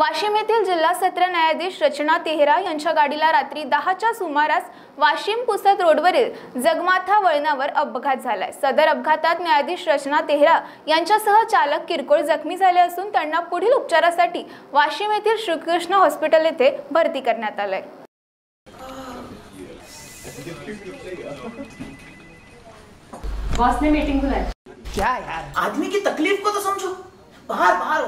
वाशिम येथील जिल्हा सत्र न्यायाधीश रचना तेहरा यांच्या गाडीला रात्री दहाच्या सुमारास वाशिम पुसद रोडवरील जगमाथा वळणावर अपघात झालाय सदर अपघातात न्यायाधीश रचना तेहरा यांच्यासह चालक किरकोळ जखमी झाले असून त्यांना पुढील उपचारासाठी वाशिम येथील श्रीकृष्ण हॉस्पिटल येथे भरती करण्यात आलंय बॉस ने मीटिंग बुलाई क्या यार आदमी की तकलीफ को तो समझो